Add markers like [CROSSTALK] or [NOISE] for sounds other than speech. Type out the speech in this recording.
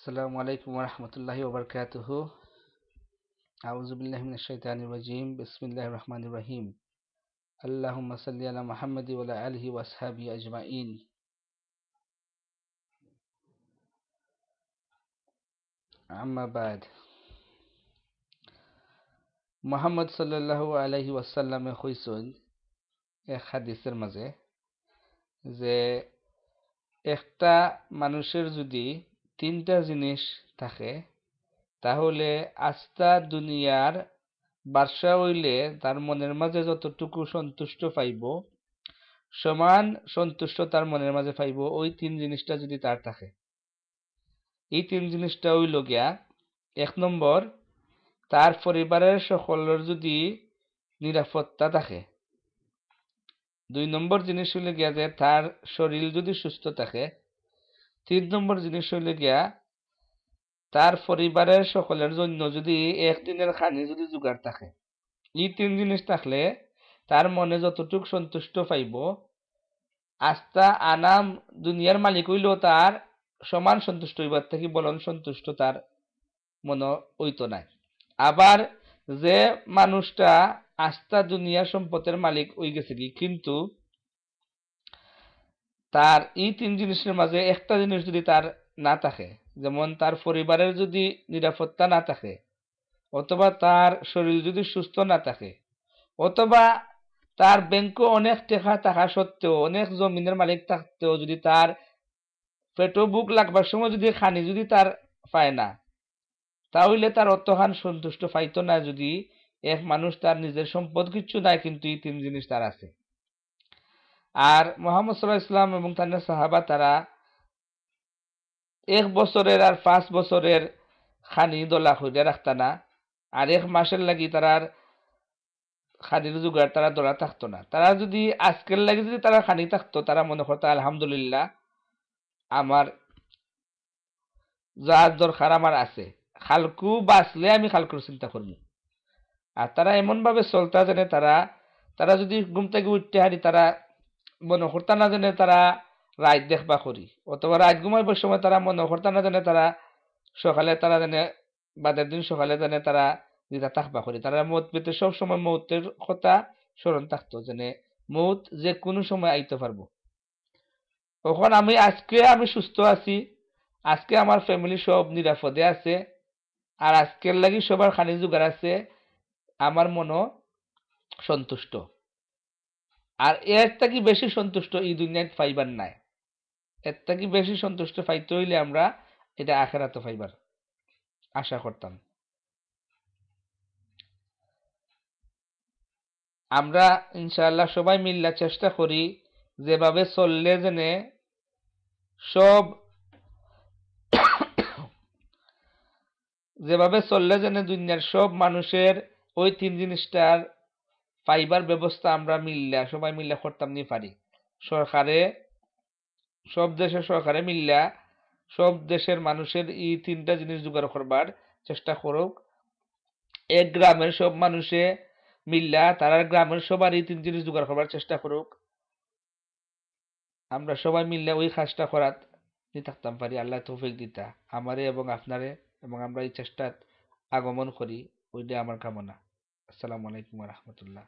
السلام عليكم ورحمة الله وبركاته أعوذ بالله من الشيطان الرجيم بسم الله الرحمن الرحيم اللهم صل على محمد وعلى آله وأصحابه أجمعين أما بعد محمد صلى الله عليه وسلم خيسون حديث মাঝে زي اختا منوشر যদি তিনটা জিনিস থাকে তাহলে আস্থা দুনিয়ার বাদশা হইলে তার মনের মাঝে যতটুকু সন্তুষ্ট পাইব সমান সন্তুষ্ট তার মনের মাঝে পাইব ওই তিন জিনিসটা যদি তার থাকে এই তিন জিনিসটা হইল গিয়া এক নম্বর তার পরিবারের সকলের যদি নিরাপত্তা থাকে দুই নম্বর জিনিস হইলে গিয়া যে তার শরীর যদি সুস্থ থাকে তিন নম্বর জিনিস হইল গিয়া তার পরিবারের সকলের জন্য যদি একদিনের খানি যদি জোগাড় থাকে এই তিন জিনিস থাকলে তার মনে যতটুক সন্তুষ্ট পাইব আস্থা আনাম দুনিয়ার মালিক হইলেও তার সমান সন্তুষ্ট হইবার থেকে বলন সন্তুষ্ট তার মনে হইতো নাই আবার যে মানুষটা আস্থা দুনিয়া সম্পদের মালিক হয়ে গেছে কি কিন্তু তার এই তিন জিনিসের মাঝে একটা জিনিস যদি তার না থাকে যেমন তার পরিবারের যদি নিরাপত্তা না থাকে অথবা তার শরীর যদি সুস্থ না থাকে অথবা তার ব্যাংকে অনেক টেকা থাকা সত্ত্বেও অনেক জমিনের মালিক থাকতেও যদি তার পেটো বুক লাগবার সময় যদি খানি যদি তার পায় না তাহলে তার অতহান সন্তুষ্ট পাইতো না যদি এক মানুষ তার নিজের সম্পদ কিছু নাই কিন্তু এই তিন জিনিস তার আছে আর মোহাম্মদ সাল্লাহ ইসলাম এবং তান্য সাহাবা তারা এক বছরের আর পাঁচ বছরের খানি দোলা হইয়া রাখতা না আর এক মাসের লাগি তারার খানির জোগাড় তারা দলা থাকতো না তারা যদি আজকের লাগে যদি তারা খানি থাকতো তারা মনে করতো আলহামদুলিল্লাহ আমার যা দরকার আমার আছে খালকু বাঁচলে আমি খালকুর চিন্তা করবো আর তারা এমনভাবে চলতা জানে তারা তারা যদি ঘুম থেকে উঠতে হারি তারা মনে করতা না জানে তারা রাত দেখবা করি অথবা রাত ঘুমাইবার সময় তারা মনে করতা না জানে তারা সকালে তারা জানে বাদের দিন সকালে জানে তারা যেটা থাকবা করি তারা মত পেতে সবসময় মৌতের কথা স্মরণ থাকতো যেনে মৌত যে কোনো সময় আইতে পারবো তখন আমি আজকে আমি সুস্থ আছি আজকে আমার ফ্যামিলি সব নিরাপদে আছে আর আজকের লাগি সবার খানি জোগাড় আছে আমার মনও সন্তুষ্ট আর এর থেকে বেশি সন্তুষ্ট এই দুনিয়ায় ফাইবার নাই এর থেকে বেশি সন্তুষ্ট পাইতে হইলে আমরা এটা আখেরাতে ফাইবার আশা করতাম আমরা ইনশাআল্লাহ সবাই মিল্লা চেষ্টা করি যেভাবে চললে জেনে সব [COUGHS] যেভাবে চললে জেনে দুনিয়ার সব মানুষের ওই তিন জিনিসটার পাইবার ব্যবস্থা আমরা মিল্লা সবাই মিল্লা করতাম নি পারি সরকারে সব দেশের সরকারে মিল্লা সব দেশের মানুষের এই তিনটা জিনিস জোগাড় করবার চেষ্টা করুক এক গ্রামের সব মানুষে মিল্লা তারা গ্রামের সবার এই তিন জিনিস জোগাড় করবার চেষ্টা করুক আমরা সবাই মিল্লা ওই কাজটা করাত নি থাকতাম পারি আল্লাহ তৌফিক দিতা আমারে এবং আপনারে এবং আমরা এই চেষ্টাত আগমন করি ওইটা আমার কামনা আসসালামু আলাইকুম রহমতুল্লাহ